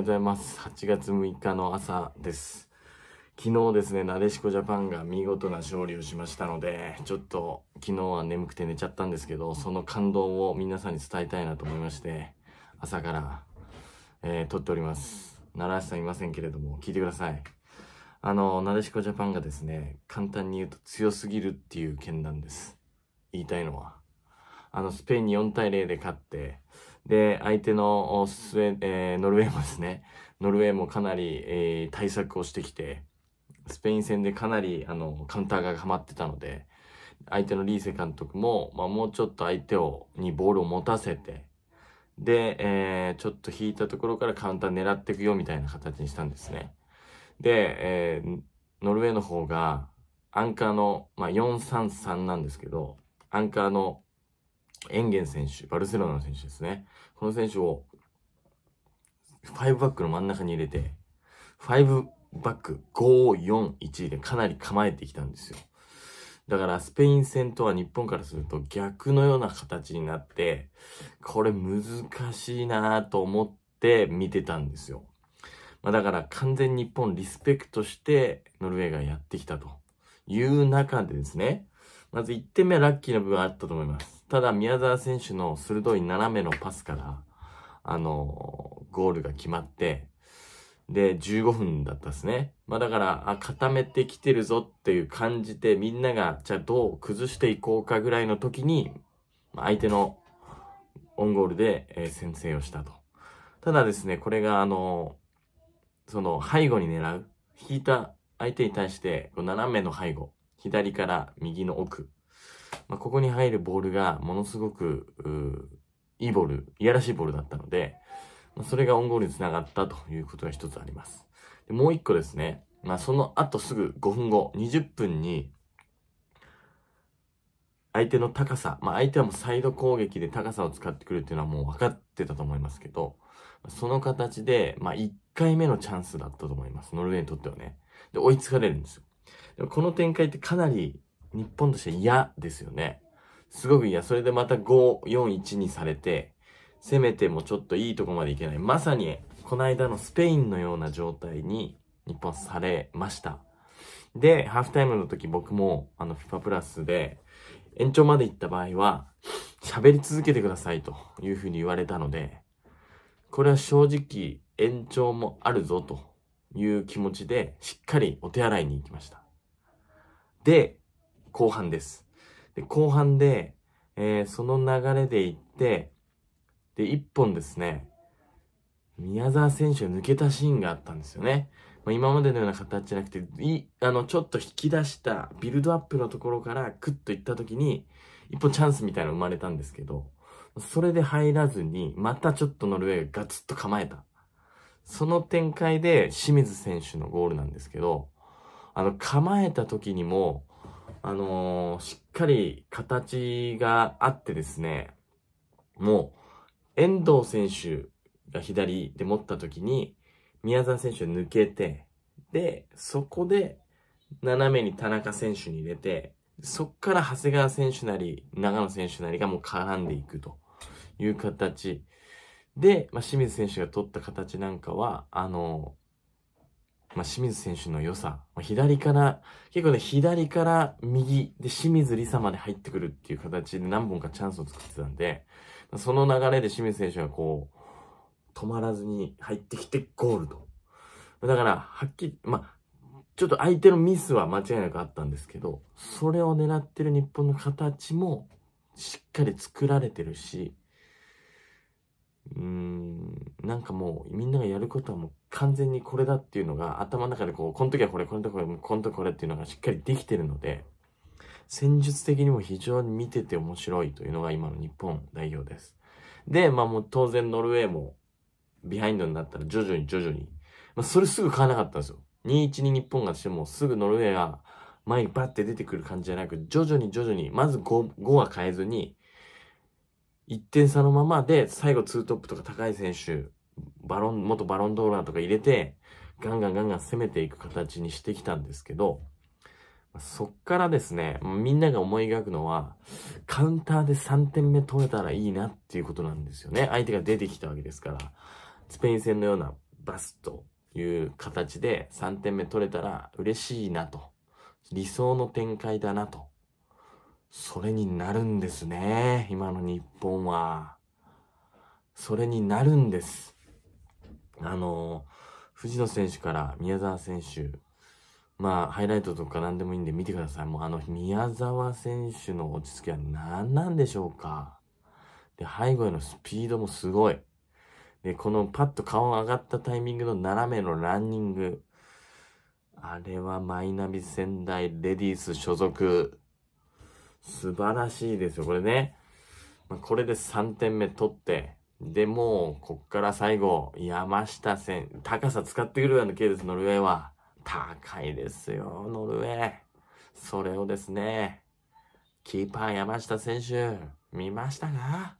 ようございます。8月6日の朝です。昨日ですね、なでしこジャパンが見事な勝利をしましたので、ちょっと昨日は眠くて寝ちゃったんですけど、その感動を皆さんに伝えたいなと思いまして、朝から、えー、撮っております。奈良橋さんいませんけれども、聞いてください。あの、なでしこジャパンがですね、簡単に言うと強すぎるっていう件なんです。言いたいのは。あの、スペインに4対0で勝って、で、相手のスウェ、えー、ノルウェーもですね、ノルウェーもかなり、えー、対策をしてきて、スペイン戦でかなりあのカウンターがはまってたので、相手のリーセ監督も、まあ、もうちょっと相手をにボールを持たせて、で、えー、ちょっと引いたところからカウンター狙っていくよみたいな形にしたんですね。で、えー、ノルウェーの方が、アンカーの、まあ、433なんですけど、アンカーのエンゲン選手、バルセロナの選手ですね。この選手を、5バックの真ん中に入れて、5バック5-4-1でかなり構えてきたんですよ。だからスペイン戦とは日本からすると逆のような形になって、これ難しいなと思って見てたんですよ。まあ、だから完全に日本リスペクトしてノルウェーがやってきたという中でですね、まず1点目はラッキーな部分あったと思います。ただ宮沢選手の鋭い斜めのパスから、あの、ゴールが決まって、で、15分だったですね。まあだから、あ、固めてきてるぞっていう感じで、みんなが、じゃあどう崩していこうかぐらいの時に、相手のオンゴールで、えー、先制をしたと。ただですね、これがあの、その背後に狙う、引いた相手に対して、斜めの背後、左から右の奥まあ、ここに入るボールがものすごく、いいボール、いやらしいボールだったので、まあ、それがオンゴールにつながったということが一つあります。でもう一個ですね、まあ、その後すぐ5分後、20分に、相手の高さ、まあ、相手はもうサイド攻撃で高さを使ってくるっていうのはもう分かってたと思いますけど、その形で、まあ、1回目のチャンスだったと思います。ノルウェーにとってはね。で、追いつかれるんですよ。でもこの展開ってかなり日本として嫌ですよね。すごく嫌。それでまた5、4、1にされて、せめてもちょっといいとこまでいけない。まさに、この間のスペインのような状態に日本されました。で、ハーフタイムの時僕も、あの、FIFA プラスで、延長まで行った場合は、喋り続けてくださいというふうに言われたので、これは正直、延長もあるぞという気持ちで、しっかりお手洗いに行きました。で、後半です。で、後半で、えー、その流れでいって、で、一本ですね、宮沢選手が抜けたシーンがあったんですよね。まあ、今までのような形じゃなくて、い、あの、ちょっと引き出したビルドアップのところからクッといった時に、一本チャンスみたいなの生まれたんですけど、それで入らずに、またちょっとノルウェーがガツッと構えた。その展開で清水選手のゴールなんですけど、あの、構えた時にも、あのー、しっかり形があってですね、もう、遠藤選手が左で持った時に、宮沢選手抜けて、で、そこで、斜めに田中選手に入れて、そっから長谷川選手なり、長野選手なりがもう絡んでいくという形。で、まあ、清水選手が取った形なんかは、あの、まあ、清水選手の良さ、まあ、左から、結構ね、左から右で清水梨沙まで入ってくるっていう形で何本かチャンスを作ってたんで、その流れで清水選手がこう、止まらずに入ってきてゴールと。だから、はっきり、まあ、ちょっと相手のミスは間違いなくあったんですけど、それを狙ってる日本の形もしっかり作られてるし、うーん、なんかもうみんながやることはもう完全にこれだっていうのが頭の中でこう、この時はこれ、この時はこれ、この時これっていうのがしっかりできてるので、戦術的にも非常に見てて面白いというのが今の日本代表です。で、まあもう当然ノルウェーもビハインドになったら徐々に徐々に。まあそれすぐ買わなかったんですよ。2-1に日本がしてもすぐノルウェーが前にバッて出てくる感じじゃなく、徐々に徐々に、まず 5, 5は変えずに、1点差のままで最後2トップとか高い選手バロン、元バロンドーラーとか入れて、ガンガンガンガン攻めていく形にしてきたんですけど、そっからですね、みんなが思い描くのは、カウンターで3点目取れたらいいなっていうことなんですよね。相手が出てきたわけですから、スペイン戦のようなバスという形で3点目取れたら嬉しいなと。理想の展開だなと。それになるんですね。今の日本は。それになるんです。あの藤野選手から宮沢選手、まあ、ハイライトとか何でもいいんで見てください。もうあの、宮沢選手の落ち着きは何なんでしょうか。で、背後へのスピードもすごい。で、このパッと顔が上がったタイミングの斜めのランニング。あれはマイナビ仙台レディース所属。素晴らしいですよ、これね。まあ、これで3点目取って、でも、こっから最後、山下戦、高さ使ってくるようなケです、ノルウェーは。高いですよ、ノルウェー。それをですね、キーパー山下選手、見ましたか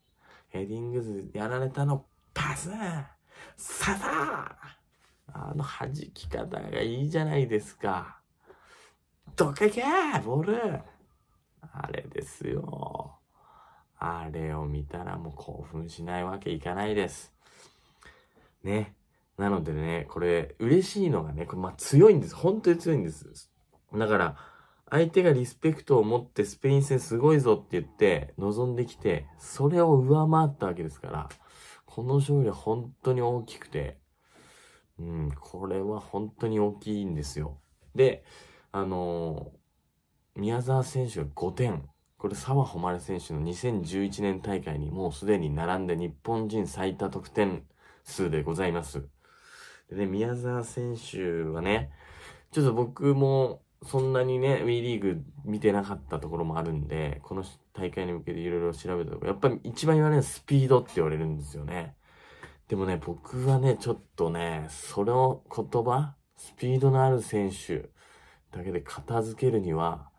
ヘディングズやられたの、パスささあの弾き方がいいじゃないですか。どけけボールあれですよ。あれを見たらもう興奮しないわけいかないです。ね。なのでね、これ、嬉しいのがね、これ、まあ、強いんです。本当に強いんです。だから、相手がリスペクトを持ってスペイン戦すごいぞって言って臨んできて、それを上回ったわけですから、この勝利は本当に大きくて、うん、これは本当に大きいんですよ。で、あのー、宮沢選手が5点これ澤穂希選手の2011年大会にもうすでに並んで日本人最多得点数でございます。で、ね、宮沢選手はね、ちょっと僕もそんなにね、WE リーグ見てなかったところもあるんで、この大会に向けていろいろ調べたところ、やっぱり一番言われるのはスピードって言われるんですよね。でもね、僕はね、ちょっとね、その言葉、スピードのある選手だけで片付けるには、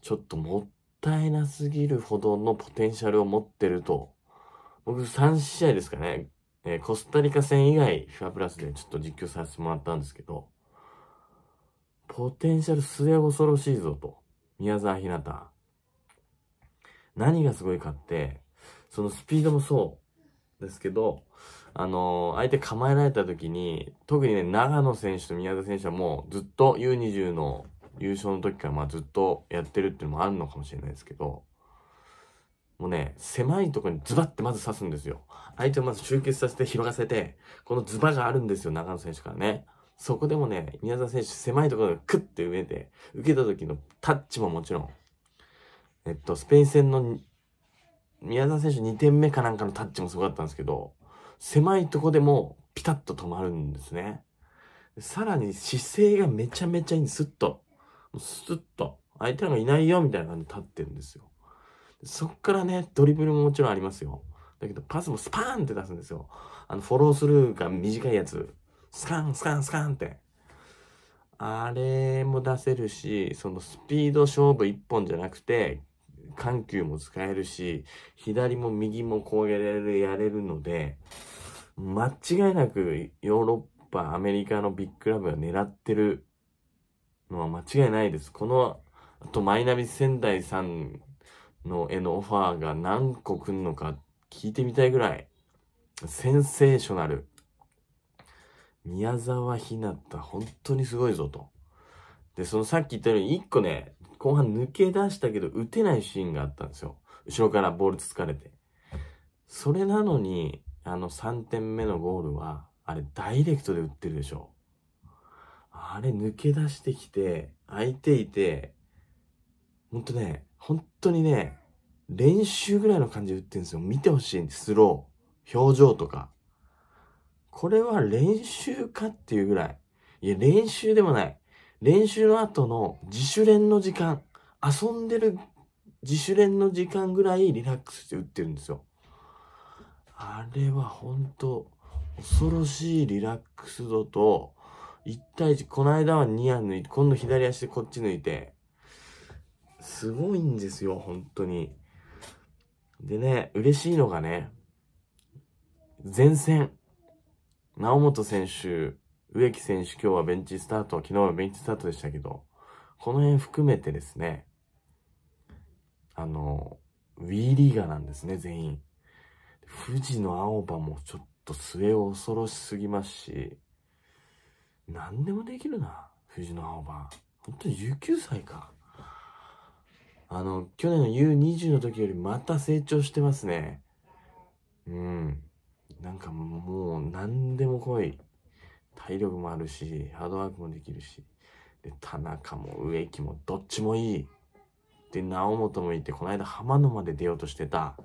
ちょっともっったいなすぎるほどのポテンシャルを持ってると、僕3試合ですかね、えー、コスタリカ戦以外、フィアプラスでちょっと実況させてもらったんですけど、ポテンシャル末恐ろしいぞと、宮沢ひなた。何がすごいかって、そのスピードもそうですけど、あのー、相手構えられた時に、特にね、長野選手と宮沢選手はもうずっと U20 の優勝の時からまあずっとやってるっていうのもあるのかもしれないですけど、もうね、狭いとこにズバってまず刺すんですよ。相手をまず集結させて広がせて、このズバがあるんですよ、長野選手からね。そこでもね、宮沢選手狭いところでクッて上で、受けた時のタッチももちろん、えっと、スペイン戦の宮沢選手2点目かなんかのタッチもすごかったんですけど、狭いとこでもピタッと止まるんですね。さらに姿勢がめちゃめちゃいいんです。スッとスッと、相手のがいないよ、みたいな感じで立ってるんですよ。そっからね、ドリブルももちろんありますよ。だけど、パスもスパーンって出すんですよ。あの、フォロースルーが短いやつ。スカン、スカン、スカンって。あれも出せるし、そのスピード勝負一本じゃなくて、緩急も使えるし、左も右も攻撃やれる、やれるので、間違いなくヨーロッパ、アメリカのビッグラブが狙ってるのは間違いないです。この、あとマイナビ仙台さんのへのオファーが何個来んのか聞いてみたいぐらい、センセーショナル。宮沢ひなた、本当にすごいぞと。で、そのさっき言ったように、一個ね、後半抜け出したけど、打てないシーンがあったんですよ。後ろからボールつつかれて。それなのに、あの3点目のゴールは、あれダイレクトで打ってるでしょ。あれ抜け出してきて、空いていて、ほんとね、本当にね、練習ぐらいの感じで打ってるんですよ。見てほしいんです。スロー、表情とか。これは練習かっていうぐらい。いや、練習でもない。練習の後の自主練の時間、遊んでる自主練の時間ぐらいリラックスして打ってるんですよ。あれは本当恐ろしいリラックス度と、1対1、この間はニア抜いて、今度左足でこっち抜いて、すごいんですよ、本当に。でね、嬉しいのがね、前線、直本選手、植木選手、今日はベンチスタート、昨日はベンチスタートでしたけど、この辺含めてですね、あの、ウィーリーガーなんですね、全員。富士の青葉もちょっと末恐ろしすぎますし、何でもできるな、藤野葉本当に19歳か。あの、去年の U20 の時よりまた成長してますね。うん。なんかもう何でも来い。体力もあるし、ハードワークもできるし。で、田中も植木もどっちもいい。で、直本もいて、この間浜野まで出ようとしてた。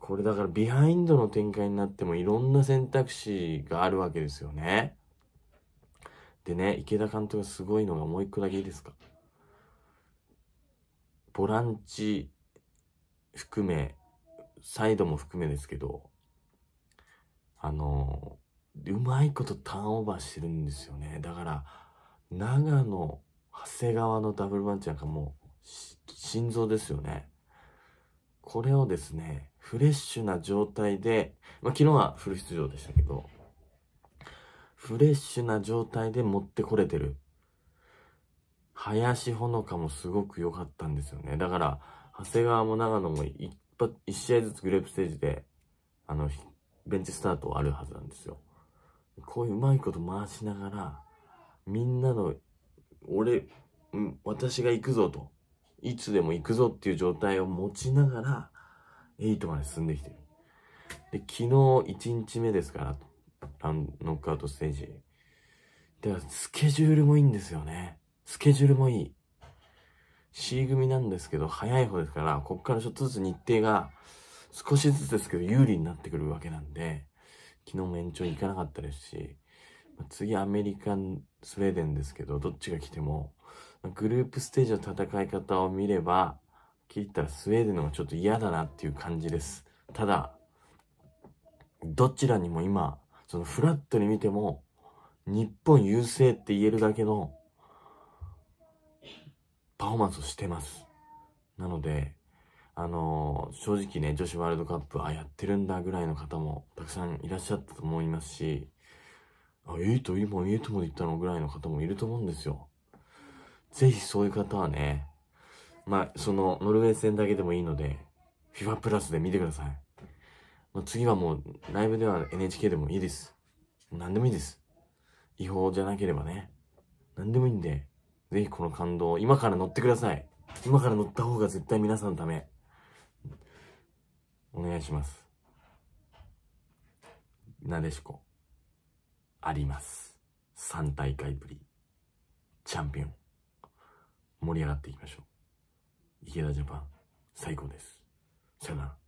これだからビハインドの展開になってもいろんな選択肢があるわけですよね。でね、池田監督がすごいのがもう一個だけいいですか。ボランチ含め、サイドも含めですけど、あの、うまいことターンオーバーしてるんですよね。だから、長野、長谷川のダブルワンチなんかもう、心臓ですよね。これをですね、フレッシュな状態で、まあ、昨日はフル出場でしたけど、フレッシュな状態で持ってこれてる。林ほのかもすごく良かったんですよね。だから、長谷川も長野も一一試合ずつグレープステージで、あの、ベンチスタートあるはずなんですよ。こういううまいこと回しながら、みんなの、俺、ん、私が行くぞと、いつでも行くぞっていう状態を持ちながら、8まで進んできてる。で、昨日1日目ですから、ラン、ノックアウトステージ。では、スケジュールもいいんですよね。スケジュールもいい。C 組なんですけど、早い方ですから、こっからちょっとずつ日程が少しずつですけど、有利になってくるわけなんで、昨日も延長行かなかったですし、次アメリカン、スウェーデンですけど、どっちが来ても、グループステージの戦い方を見れば、聞いたらスウェーデンの方がちょっと嫌だなっていう感じです。ただ、どちらにも今、そのフラットに見ても、日本優勢って言えるだけのパフォーマンスをしてます。なので、あのー、正直ね、女子ワールドカップ、あ、やってるんだぐらいの方もたくさんいらっしゃったと思いますし、あ、エいト、今エいとまで言ったのぐらいの方もいると思うんですよ。ぜひそういう方はね、まあ、その、ノルウェー戦だけでもいいので、FIFA プラスで見てください。まあ、次はもう、ライブでは NHK でもいいです。何でもいいです。違法じゃなければね。何でもいいんで、ぜひこの感動、今から乗ってください。今から乗った方が絶対皆さんのため。お願いします。なでしこ。あります。3大会ぶり。チャンピオン。盛り上がっていきましょう。池田ジャパン、最高です。さよなら。